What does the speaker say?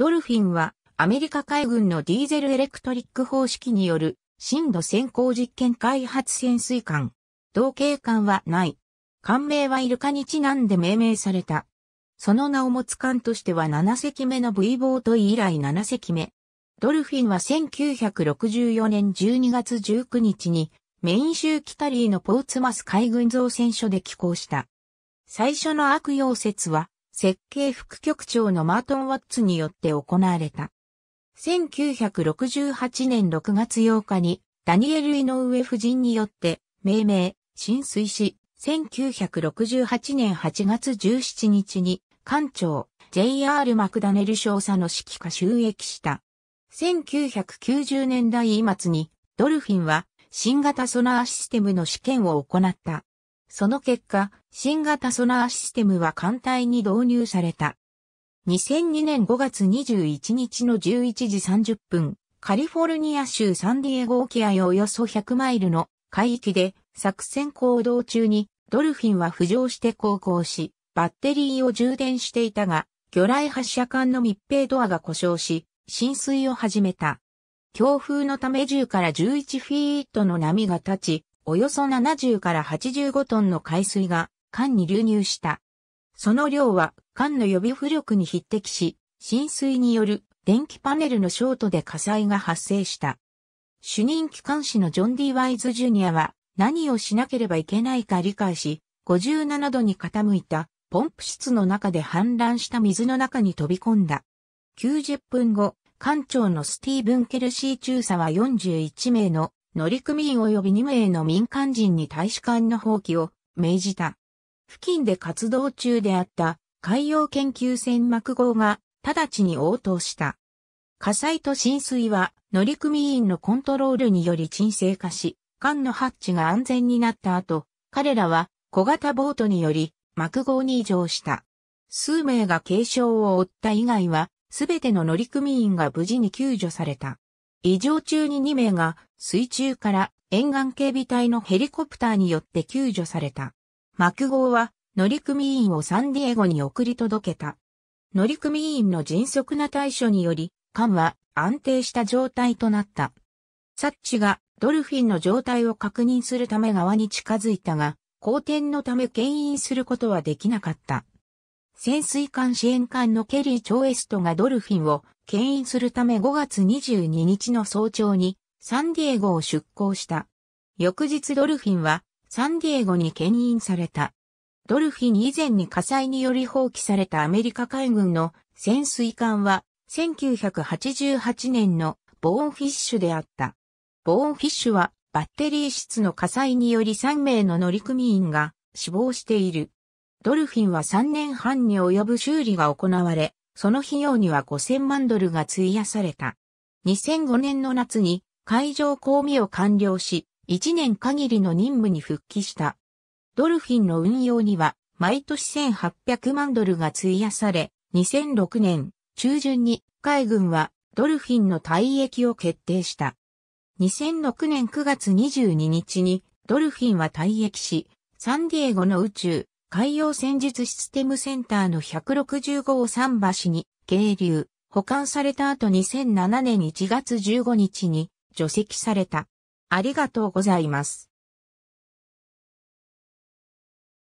ドルフィンはアメリカ海軍のディーゼルエレクトリック方式による深度先行実験開発潜水艦。同型艦はない。艦名はイルカにちなんで命名された。その名を持つ艦としては7隻目の V ボート以来7隻目。ドルフィンは1964年12月19日にメイン州キタリーのポーツマス海軍造船所で寄港した。最初の悪溶接は設計副局長のマートン・ワッツによって行われた。1968年6月8日にダニエル・イノウエ夫人によって命名、浸水し、1968年8月17日に館長 JR マクダネル少佐の指揮下収益した。1990年代末にドルフィンは新型ソナーシステムの試験を行った。その結果、新型ソナーシステムは艦隊に導入された。2002年5月21日の11時30分、カリフォルニア州サンディエゴ沖合およそ100マイルの海域で作戦行動中にドルフィンは浮上して航行し、バッテリーを充電していたが、魚雷発射管の密閉ドアが故障し、浸水を始めた。強風のため10から11フィートの波が立ち、およそ70から85トンの海水が艦に流入した。その量は艦の予備浮力に匹敵し、浸水による電気パネルのショートで火災が発生した。主任機関士のジョン・ディ・ワイズ・ジュニアは何をしなければいけないか理解し、57度に傾いたポンプ室の中で氾濫した水の中に飛び込んだ。90分後、艦長のスティーブン・ケルシー中佐は41名の乗組員及び2名の民間人に大使館の放棄を命じた。付近で活動中であった海洋研究船幕号が直ちに応答した。火災と浸水は乗組員のコントロールにより沈静化し、艦のハッチが安全になった後、彼らは小型ボートにより幕号に移乗した。数名が軽傷を負った以外は、すべての乗組員が無事に救助された。異常中に2名が水中から沿岸警備隊のヘリコプターによって救助された。マクは乗組員をサンディエゴに送り届けた。乗組員の迅速な対処により、艦は安定した状態となった。サッチがドルフィンの状態を確認するため側に近づいたが、好転のため牽引することはできなかった。潜水艦支援艦のケリー・チョーエストがドルフィンを牽引するため5月22日の早朝にサンディエゴを出港した。翌日ドルフィンはサンディエゴに牽引された。ドルフィン以前に火災により放棄されたアメリカ海軍の潜水艦は1988年のボーンフィッシュであった。ボーンフィッシュはバッテリー室の火災により3名の乗組員が死亡している。ドルフィンは3年半に及ぶ修理が行われ、その費用には5000万ドルが費やされた。2005年の夏に海上公務を完了し、1年限りの任務に復帰した。ドルフィンの運用には毎年1800万ドルが費やされ、2006年中旬に海軍はドルフィンの退役を決定した。2006年9月22日にドルフィンは退役し、サンディエゴの宇宙海洋戦術システムセンターの165号桟橋に係留、保管された後2007年1月15日に除籍された。ありがとうございます。